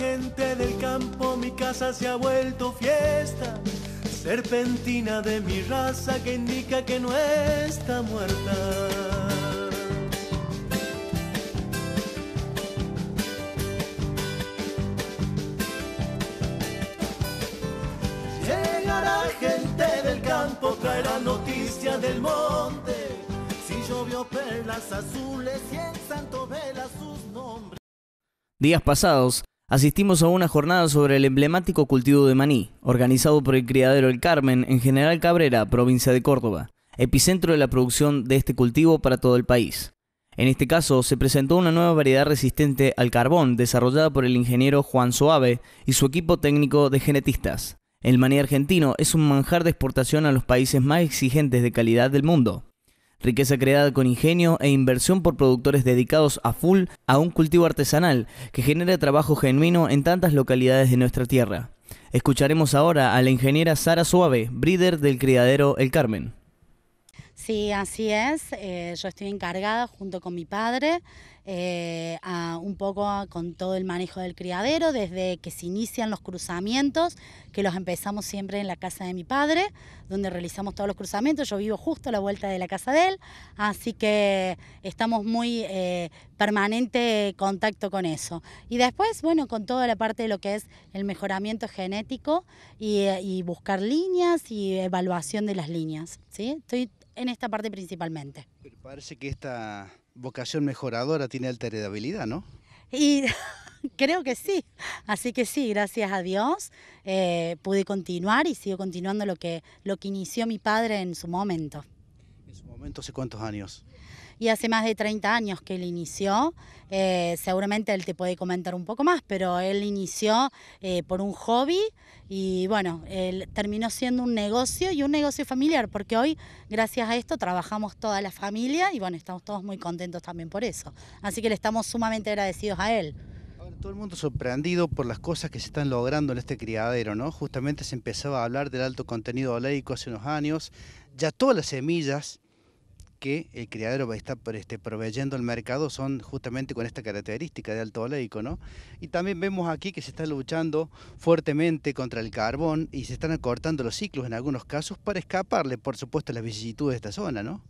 gente del campo, mi casa se ha vuelto fiesta. Serpentina de mi raza que indica que no está muerta. Llegará gente del campo, traerá noticia del monte. Si llovió perlas azules y en santo vela sus nombres. Días pasados, asistimos a una jornada sobre el emblemático cultivo de maní, organizado por el criadero El Carmen en General Cabrera, provincia de Córdoba, epicentro de la producción de este cultivo para todo el país. En este caso, se presentó una nueva variedad resistente al carbón desarrollada por el ingeniero Juan Soave y su equipo técnico de genetistas. El maní argentino es un manjar de exportación a los países más exigentes de calidad del mundo riqueza creada con ingenio e inversión por productores dedicados a full a un cultivo artesanal que genera trabajo genuino en tantas localidades de nuestra tierra. Escucharemos ahora a la ingeniera Sara Suave, breeder del criadero El Carmen. Sí, así es. Eh, yo estoy encargada junto con mi padre eh, un poco con todo el manejo del criadero, desde que se inician los cruzamientos, que los empezamos siempre en la casa de mi padre, donde realizamos todos los cruzamientos. Yo vivo justo a la vuelta de la casa de él, así que estamos muy eh, permanente contacto con eso. Y después, bueno, con toda la parte de lo que es el mejoramiento genético y, eh, buscar líneas y evaluación de las líneas. ¿sí? Estoy en esta parte principalmente. parece que esta vocación mejoradora, tiene alta heredabilidad, ¿no? Y creo que sí. Así que sí, gracias a Dios eh, pude continuar y sigo continuando lo que, lo que inició mi padre en su momento. ¿En su momento hace cuántos años? y hace más de 30 años que él inició. Eh, seguramente él te puede comentar un poco más, pero él inició eh, por un hobby y bueno, él terminó siendo un negocio y un negocio familiar, porque hoy gracias a esto trabajamos toda la familia y bueno, estamos todos muy contentos también por eso. Así que le estamos sumamente agradecidos a él. Todo el mundo sorprendido por las cosas que se están logrando en este criadero, ¿no? Justamente se empezaba a hablar del alto contenido oleico hace unos años. Ya todas las semillas que el criadero a estar este, proveyendo al mercado son justamente con esta característica de alto oleico, ¿no? Y también vemos aquí que se está luchando fuertemente contra el carbón y se están acortando los ciclos en algunos casos para escaparle, por supuesto, a las vicisitudes de esta zona, ¿no?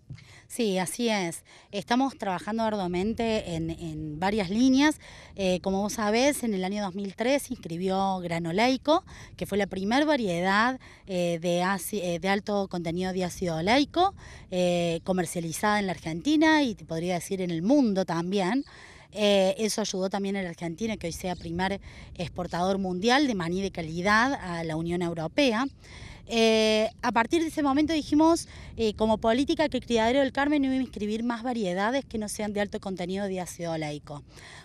Sí, así es. Estamos trabajando arduamente en, varias líneas. Eh, como vos sabés, en el año 2003 se inscribió Granoleico, que fue la primera variedad eh, eh, de, alto contenido de ácido oleico eh, comercial en la Argentina y te podría decir en el mundo también. Eh, eso ayudó también a la Argentina que hoy sea primer exportador mundial de maní de calidad a la Unión Europea. Eh, a partir de ese momento dijimos, eh, como política, que el criadero del Carmen iba a inscribir más variedades que no sean de alto contenido de ácido oleico.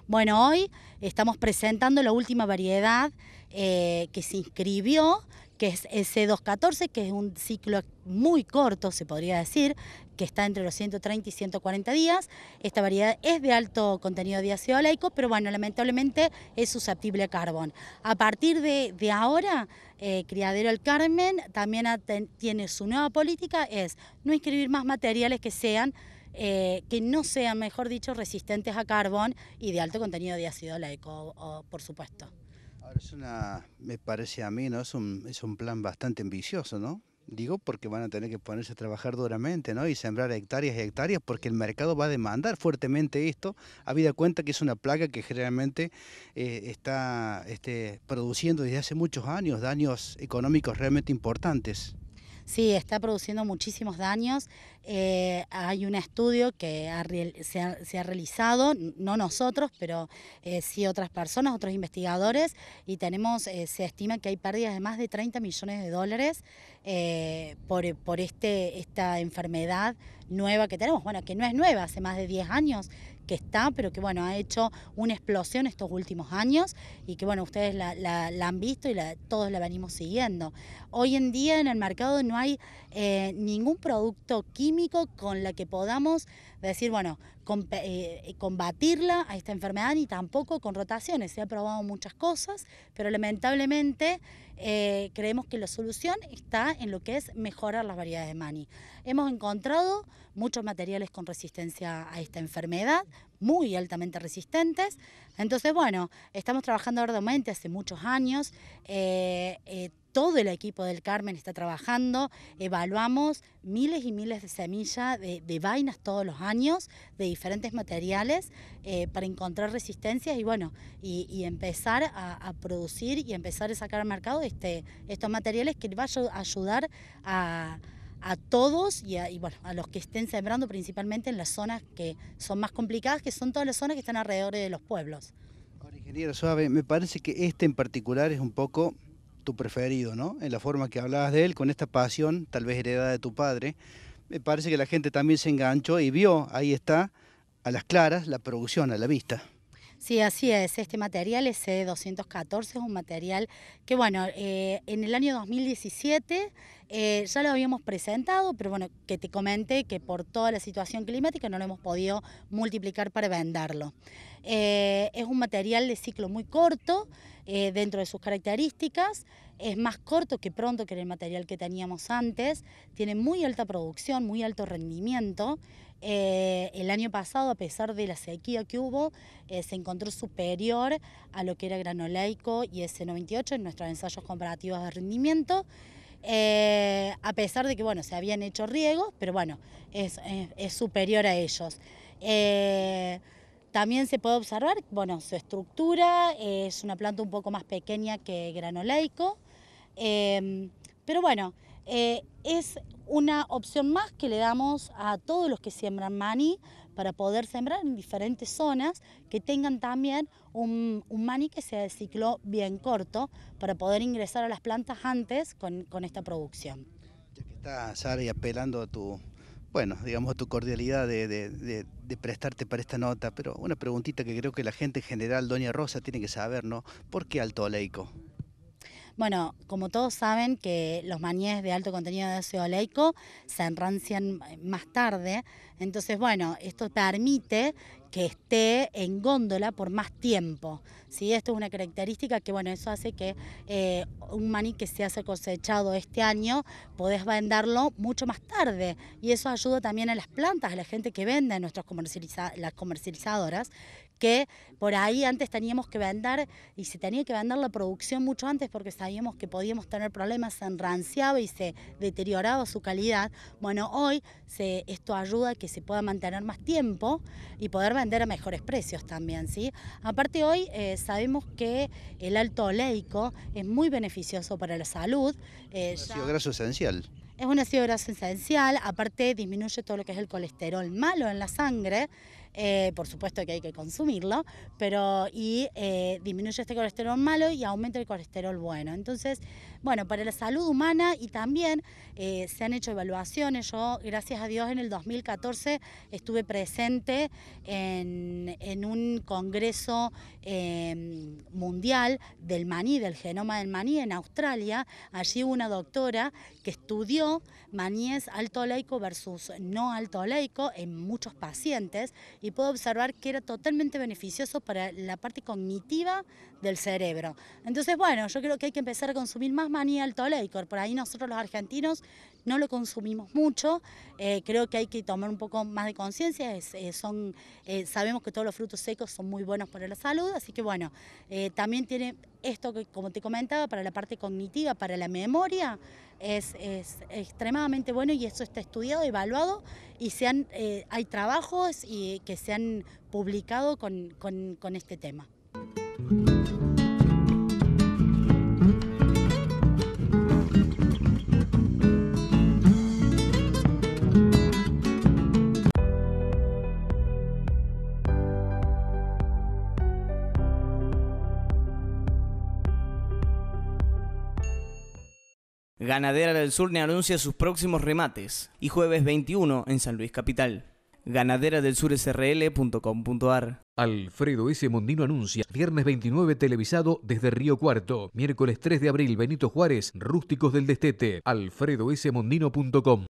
Bueno, hoy estamos presentando la última variedad que se inscribió, que es S214, que es un ciclo muy corto, se podría decir, que está entre los 130 y 140 días. Esta variedad es de alto contenido de ácido oleico, pero bueno, lamentablemente es susceptible a carbón. A partir de, ahora, eh, Criadero El Carmen también tiene su nueva política, es no inscribir más materiales que sean eh, que no sean, mejor dicho, resistentes a carbón y de alto contenido de ácido oleico, por supuesto. Ahora es una, me parece a mí, ¿no? Es un, es un plan bastante ambicioso, ¿no? Digo porque van a tener que ponerse a trabajar duramente, ¿no? Y sembrar hectáreas y hectáreas porque el mercado va a demandar fuertemente esto, habida cuenta que es una plaga que generalmente eh, está este, produciendo desde hace muchos años daños económicos realmente importantes. Sí, está produciendo muchísimos daños. Eh, hay un estudio que se, ha, realizado, no nosotros, pero eh, sí otras personas, otros investigadores, y tenemos, eh, se estima que hay pérdidas de más de 30 millones de dólares por, por este, esta enfermedad nueva que tenemos, bueno, que no es nueva, hace más de 10 años que está, pero que bueno, ha hecho una explosión estos últimos años y que bueno, ustedes la, han visto y la, todos la venimos siguiendo. Hoy en día en el mercado no hay eh, ningún producto químico con la que podamos decir, bueno, eh, combatirla a esta enfermedad ni tampoco con rotaciones. Se ha probado muchas cosas, pero lamentablemente eh, creemos que la solución está en lo que es mejorar las variedades de maní. Hemos encontrado muchos materiales con resistencia a esta enfermedad, muy altamente resistentes. Entonces, bueno, estamos trabajando arduamente hace muchos años. Eh, todo el equipo del Carmen está trabajando, evaluamos miles y miles de semillas, de, vainas todos los años, de diferentes materiales, eh, para encontrar resistencias y bueno, y, empezar a, producir y empezar a sacar al mercado este, estos materiales que va a ayudar a todos y, a, a los que estén sembrando principalmente en las zonas que son más complicadas, que son todas las zonas que están alrededor de los pueblos. ingeniero Suave, me parece que este en particular es un poco tu preferido, ¿no? En la forma que hablabas de él, con esta pasión, tal vez heredada de tu padre. Me parece que la gente también se enganchó y vio, ahí está, a las claras, la producción, a la vista. Sí, así es. Este material, ese 214, es un material que, bueno, eh, en el año 2017 eh, ya lo habíamos presentado, pero bueno, que te comenté que por toda la situación climática no lo hemos podido multiplicar para venderlo. Eh, es un material de ciclo muy corto eh, dentro de sus características, es más corto que pronto que el material que teníamos antes, tiene muy alta producción, muy alto rendimiento. Eh, el año pasado, a pesar de la sequía que hubo, se encontró superior a lo que era granoleico y S98 en nuestros ensayos comparativos de rendimiento. a pesar de que bueno, se habían hecho riegos, pero bueno, es superior a ellos. También se puede observar, bueno, su estructura, eh, es una planta un poco más pequeña que granoleico, em, pero bueno, eh, es una opción más que le damos a todos los que siembran maní para poder sembrar en diferentes zonas que tengan también un, un maní que sea de ciclo bien corto para poder ingresar a las plantas antes con, esta producción. Ya que está, Sari, apelando a tu bueno, digamos, tu cordialidad de, prestarte para esta nota, pero una preguntita que creo que la gente en general, Doña Rosa, tiene que saber, ¿no? ¿Por qué Alto Aleico? Bueno, como todos saben que los maníes de alto contenido de ácido oleico se enrancian eh, más tarde, entonces bueno, esto permite que esté en góndola por más tiempo. ¿sí? Esto es una característica que, bueno, eso hace que eh, un maní que se hace cosechado este año, podés venderlo mucho más tarde. Y eso ayuda también a las plantas, a la gente que vende, a nuestras las comercializadoras, que por ahí antes teníamos que vender y se tenía que vender la producción mucho antes porque sabíamos que podíamos tener problemas, se enranciaba y se deterioraba su calidad. Bueno, hoy se, esto ayuda a que se pueda mantener más tiempo y poder vender a mejores precios también, ¿sí? Aparte hoy eh, sabemos que el alto oleico es muy beneficioso para la salud. Eh, es un ácido graso esencial. Es un ácido graso esencial, aparte disminuye todo lo que es el colesterol malo en la sangre. Eh, por supuesto que hay que consumirlo, pero y eh, disminuye este colesterol malo y aumenta el colesterol bueno. Entonces, bueno, para la salud humana y también eh, se han hecho evaluaciones. Yo, gracias a Dios, en el 2014 estuve presente en, un congreso em, mundial del maní, del genoma del maní, en Australia. Allí hubo una doctora que estudió maníes alto oleico versus no alto oleico en muchos pacientes y pudo observar que era totalmente beneficioso para la parte cognitiva del cerebro. Entonces, bueno, yo creo que hay que empezar a consumir más ni Por ahí nosotros los argentinos no lo consumimos mucho. Eh, creo que hay que tomar un poco más de conciencia. Eh, eh, sabemos que todos los frutos secos son muy buenos para la salud, así que bueno, también tiene esto que, como te comentaba, para la parte cognitiva, para la memoria, es, extremadamente bueno y eso está estudiado, evaluado y se hay trabajos y, que se han publicado con, con este tema. Ganadera del Sur ne anuncia sus próximos remates y jueves 21 en San Luis Capital. Ganadera del Sur srl.com.ar Alfredo S. Mondino anuncia viernes 29 televisado desde Río Cuarto, miércoles 3 de abril Benito Juárez, Rústicos del Destete, Alfredo S Mondino.com